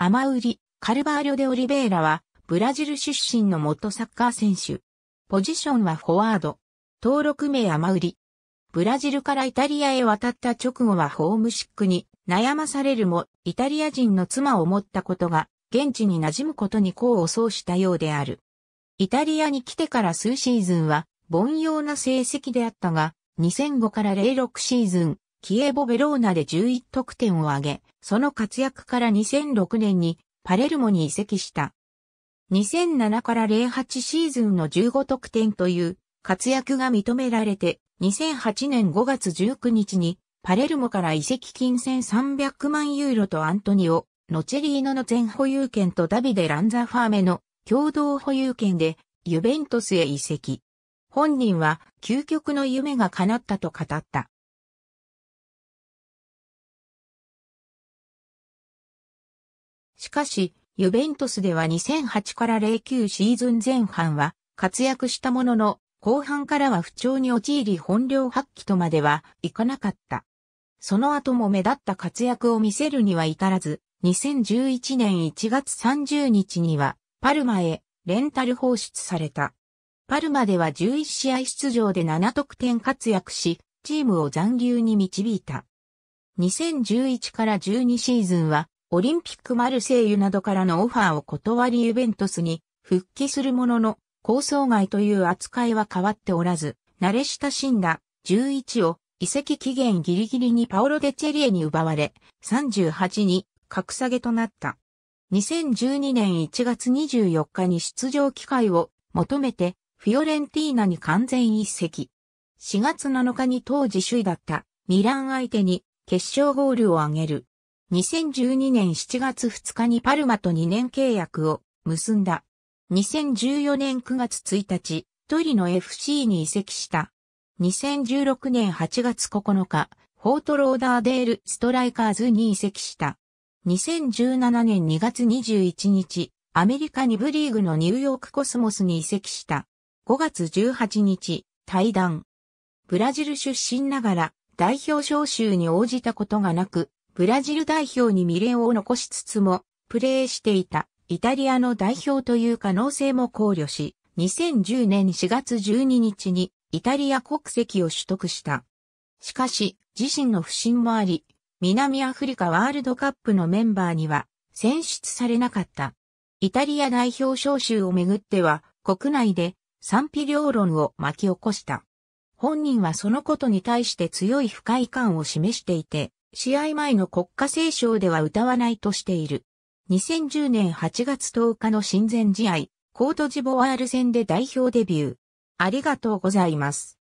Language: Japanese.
アマウリ、カルバーリョでオリベイラは、ブラジル出身の元サッカー選手。ポジションはフォワード。登録名アマウリ。ブラジルからイタリアへ渡った直後はホームシックに悩まされるも、イタリア人の妻を持ったことが、現地に馴染むことに功を奏したようである。イタリアに来てから数シーズンは、凡庸な成績であったが、2005から06シーズン、キエボ・ベローナで11得点を挙げ、その活躍から2006年にパレルモに移籍した。2007から08シーズンの15得点という活躍が認められて、2008年5月19日にパレルモから移籍金1300万ユーロとアントニオ、ノチェリーノの全保有権とダビデ・ランザファーメの共同保有権でユベントスへ移籍。本人は究極の夢が叶ったと語った。しかし、ユベントスでは2008から09シーズン前半は活躍したものの、後半からは不調に陥り本領発揮とまではいかなかった。その後も目立った活躍を見せるには至らず、2011年1月30日にはパルマへレンタル放出された。パルマでは11試合出場で7得点活躍し、チームを残留に導いた。2011から12シーズンはオリンピックマルセイユなどからのオファーを断りユベントスに復帰するものの、構想外という扱いは変わっておらず、慣れ親しんだ11を移籍期限ギリギリにパオロ・デ・チェリエに奪われ、38に格下げとなった。2012年1月24日に出場機会を求めて、フィオレンティーナに完全一席。4月7日に当時首位だったミラン相手に決勝ゴールを挙げる。2012年7月2日にパルマと2年契約を結んだ。2014年9月1日、トリノ FC に移籍した。2016年8月9日、フォートローダーデールストライカーズに移籍した。2017年2月21日、アメリカ2部リーグのニューヨークコスモスに移籍した。5月18日、対談。ブラジル出身ながら代表招集に応じたことがなく、ブラジル代表に未練を残しつつも、プレーしていたイタリアの代表という可能性も考慮し、2010年4月12日にイタリア国籍を取得した。しかし、自身の不信もあり、南アフリカワールドカップのメンバーには選出されなかった。イタリア代表招集をめぐっては国内で賛否両論を巻き起こした。本人はそのことに対して強い不快感を示していて、試合前の国家斉唱では歌わないとしている。2010年8月10日の親善試合、コートジボワール戦で代表デビュー。ありがとうございます。